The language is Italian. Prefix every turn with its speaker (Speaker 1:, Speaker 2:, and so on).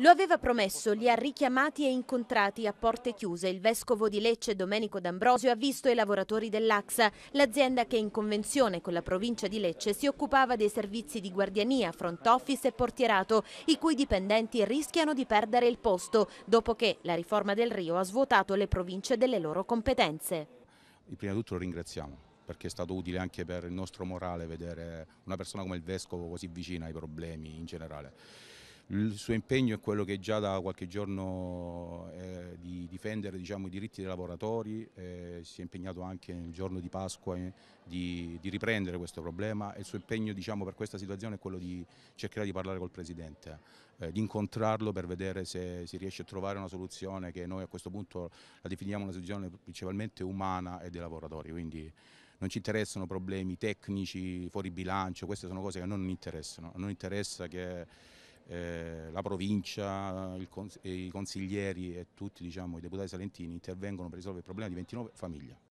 Speaker 1: Lo aveva promesso, li ha richiamati e incontrati a porte chiuse. Il vescovo di Lecce, Domenico D'Ambrosio, ha visto i lavoratori dell'AXA, l'azienda che in convenzione con la provincia di Lecce si occupava dei servizi di guardiania, front office e portierato, i cui dipendenti rischiano di perdere il posto, dopo che la riforma del Rio ha svuotato le province delle loro competenze.
Speaker 2: Prima di tutto lo ringraziamo perché è stato utile anche per il nostro morale vedere una persona come il Vescovo così vicina ai problemi in generale. Il suo impegno è quello che già da qualche giorno è eh, di difendere diciamo, i diritti dei lavoratori, eh, si è impegnato anche nel giorno di Pasqua eh, di, di, riprendere questo problema e il suo impegno diciamo, per questa situazione è quello di cercare di parlare col Presidente, eh, di incontrarlo per vedere se si riesce a trovare una soluzione che noi a questo punto la definiamo una soluzione principalmente umana e dei lavoratori. Quindi, non ci interessano problemi tecnici, fuori bilancio, queste sono cose che non interessano, non interessa che eh, la provincia, cons i consiglieri e tutti diciamo, i deputati salentini intervengono per risolvere il problema di 29 famiglie.